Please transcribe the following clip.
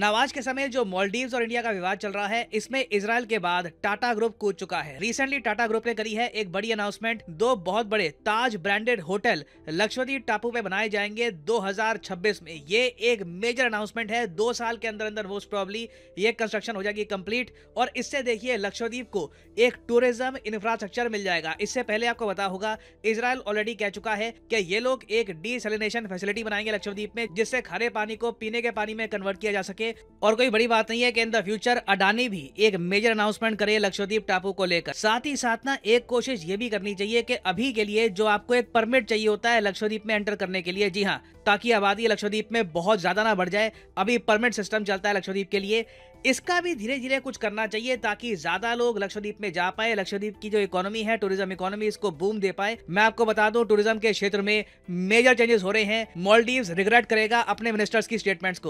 नवाज के समय जो मॉलडीव और इंडिया का विवाद चल रहा है इसमें इसराइल के बाद टाटा ग्रुप कूद चुका है रिसेंटली टाटा ग्रुप ने करी है एक बड़ी अनाउंसमेंट दो बहुत बड़े ताज ब्रांडेड होटल लक्षद्वीप टापू पे बनाए जाएंगे 2026 में ये एक मेजर अनाउंसमेंट है दो साल के अंदर अंदर मोस्ट प्रॉब्ली ये कंस्ट्रक्शन हो जाएगी कम्प्लीट और इससे देखिए लक्षद्वीप को एक टूरिज्म इंफ्रास्ट्रक्चर मिल जाएगा इससे पहले आपको बता होगा इसराइल ऑलरेडी कह चुका है कि ये लोग एक डिसलिनेशन फैसिलिटी बनाएंगे लक्षद्वीप में जिससे खारे पानी को पीने के पानी में कन्वर्ट किया जा सके करके और कोई बड़ी बात नहीं है कि इन द फ्यूचर अडानी भी एक मेजर अनाउंसमेंट करे लक्षद्वीप टापू को लेकर साथ ही साथ ना एक कोशिश ये भी करनी चाहिए कि अभी के लिए जो आपको एक परमिट चाहिए होता है लक्षद्वीप में एंटर करने के लिए जी हाँ ताकि आबादी लक्षद्वीप में बहुत ज्यादा ना बढ़ जाए अभी परमिट सिस्टम चलता है लक्षद्वीप के लिए इसका भी धीरे धीरे कुछ करना चाहिए ताकि ज्यादा लोग लक्षद्वीप में जा पाए लक्षद्वीप की जो इकोनॉमी है टूरिज्म इकोनॉमी इसको बूम दे पाए मैं आपको बता दूं टूरिज्म के क्षेत्र में मेजर चेंजेस हो रहे हैं मॉलडीव्स रिग्रेट करेगा अपने मिनिस्टर्स की स्टेटमेंट्स को